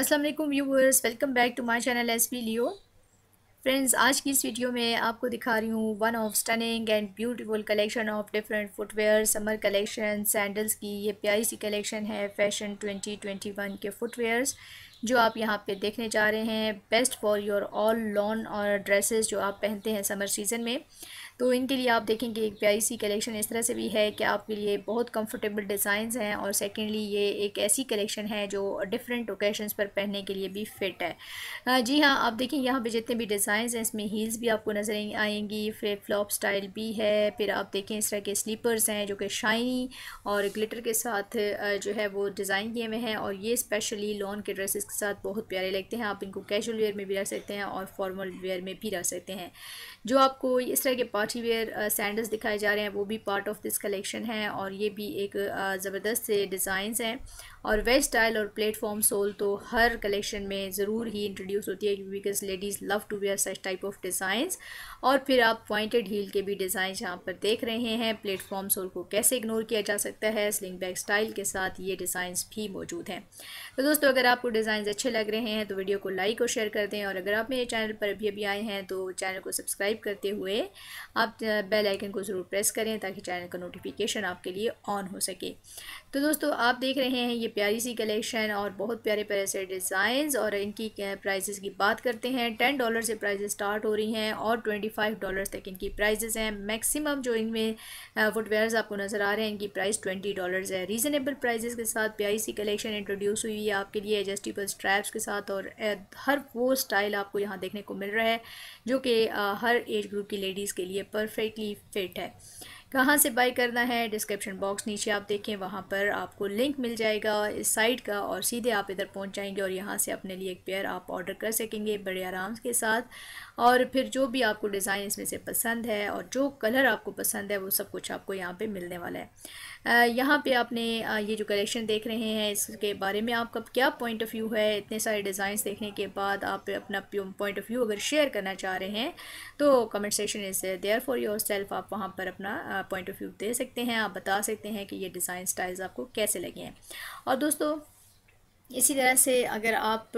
Aslam viewers welcome back to my channel S P Leo friends आज की इस video में आपको दिखा रही हूँ one of stunning and beautiful collection of different footwear summer collection sandals की ये प्यारी सी कलेक्शन है फैशन 2021 के फुटवेयर्स जो आप यहाँ पे देखने जा रहे हैं best for your all lawn और ड्रेसेस जो आप पहनते हैं समर सीज़न में तो इनके लिए आप देखेंगे एक प्यारी सी कलेक्शन इस तरह से भी है कि आपके लिए बहुत कंफर्टेबल डिज़ाइंस हैं और सेकेंडली ये एक ऐसी कलेक्शन है जो डिफरेंट ओकेजन्स पर पहनने के लिए भी फिट है जी हाँ आप देखें यहाँ पे जितने भी डिज़ाइंस हैं इसमें हील्स भी आपको नज़र आएंगी फ्लिप फ्लॉप स्टाइल भी है फिर आप देखें इस तरह के स्लीपर्स हैं जो कि शाइनी और ग्लिटर के साथ जो है वो डिज़ाइन किए हुए हैं और ये स्पेशली लॉन के ड्रेसेस साथ बहुत प्यारे लगते हैं आप इनको कैजुअल वेयर में भी रख सकते हैं और फॉर्मल वेयर में भी रख सकते हैं जो आपको इस तरह के पार्टी वेयर सैंडल्स दिखाए जा रहे हैं वो भी पार्ट ऑफ दिस कलेक्शन है और ये भी एक ज़बरदस्त से डिज़ाइंस हैं और वेज स्टाइल और प्लेटफॉर्म सोल तो हर कलेक्शन में ज़रूर ही इंट्रोड्यूस होती है because ladies love to wear such type of designs और फिर आप पॉइंटेड हील के भी डिज़ाइन यहाँ पर देख रहे हैं प्लेटफॉर्म सोल को कैसे इग्नोर किया जा सकता है स्लिंग बैग स्टाइल के साथ ये डिज़ाइंस भी मौजूद हैं तो दोस्तों अगर आपको डिज़ाइन डिज़ाइन अच्छे लग रहे हैं तो वीडियो को लाइक और शेयर कर दें और अगर आप मेरे चैनल पर अभी अभी आए हैं तो चैनल को सब्सक्राइब करते हुए आप बेल आइकन को ज़रूर प्रेस करें ताकि चैनल का नोटिफिकेशन आपके लिए ऑन हो सके तो दोस्तों आप देख रहे हैं ये प्यारी सी कलेक्शन और बहुत प्यारे प्यारे से डिज़ाइंस और इनकी प्राइजेस की बात करते हैं टेन डॉलर से प्राइजेस स्टार्ट हो रही हैं और ट्वेंटी फाइव डॉलर तक इनकी प्राइजेस हैं मैक्सिमम जो इनमें फुटवेयर्स आपको नज़र आ रहे हैं इनकी प्राइस ट्वेंटी डॉलर्स है रीज़नेबल प्राइजेस के साथ प्यारी सी कलेक्शन इंट्रोड्यूस हुई है आपके लिए एडजस्टिबल स्ट्रैप्स के साथ और हर वो स्टाइल आपको यहाँ देखने को मिल रहा है जो कि हर एज ग्रुप की लेडीज़ के लिए परफेक्टली फिट है कहाँ से बाई करना है डिस्क्रिप्शन बॉक्स नीचे आप देखें वहाँ पर आपको लिंक मिल जाएगा इस साइट का और सीधे आप इधर पहुँच जाएंगे और यहाँ से अपने लिए एक पेयर आप ऑर्डर कर सकेंगे बड़े आराम के साथ और फिर जो भी आपको डिज़ाइन इसमें से पसंद है और जो कलर आपको पसंद है वो सब कुछ आपको यहाँ पर मिलने वाला है यहाँ पे आपने ये जो कलेक्शन देख रहे हैं इसके बारे में आपका क्या पॉइंट ऑफ व्यू है इतने सारे डिज़ाइन देखने के बाद आप अपना पॉइंट ऑफ व्यू अगर शेयर करना चाह रहे हैं तो comment session is there for yourself आप वहाँ पर अपना पॉइंट ऑफ व्यू दे सकते हैं आप बता सकते हैं कि ये डिज़ाइन स्टाइल्स आपको कैसे लगे हैं और दोस्तों इसी तरह से अगर आप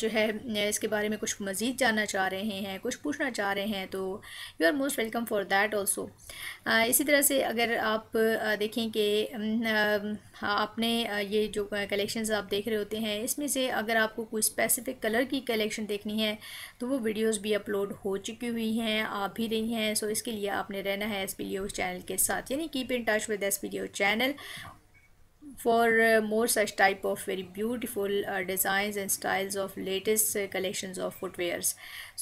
जो है इसके बारे में कुछ मज़ीद जानना चाह रहे हैं कुछ पूछना चाह रहे हैं तो you are most welcome for that also इसी तरह से अगर आप देखें कि आपने ये जो कलेक्शंस आप देख रहे होते हैं इसमें से अगर आपको कोई स्पेसिफ़िक कलर की कलेक्शन देखनी है तो वो वीडियोस भी अपलोड हो चुकी हुई हैं आप भी रही हैं सो इसके लिए आपने रहना है एस पी चैनल के साथ यानी keep in touch with S P channel for uh, more such type of very beautiful uh, designs and styles of latest uh, collections of footwears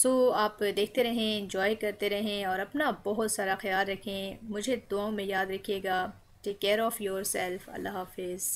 so aap dekhte rahe enjoy karte rahe aur apna bahut sara khayal rakhein mujhe duaon mein yaad rakhiyega take care of yourself allah hafiz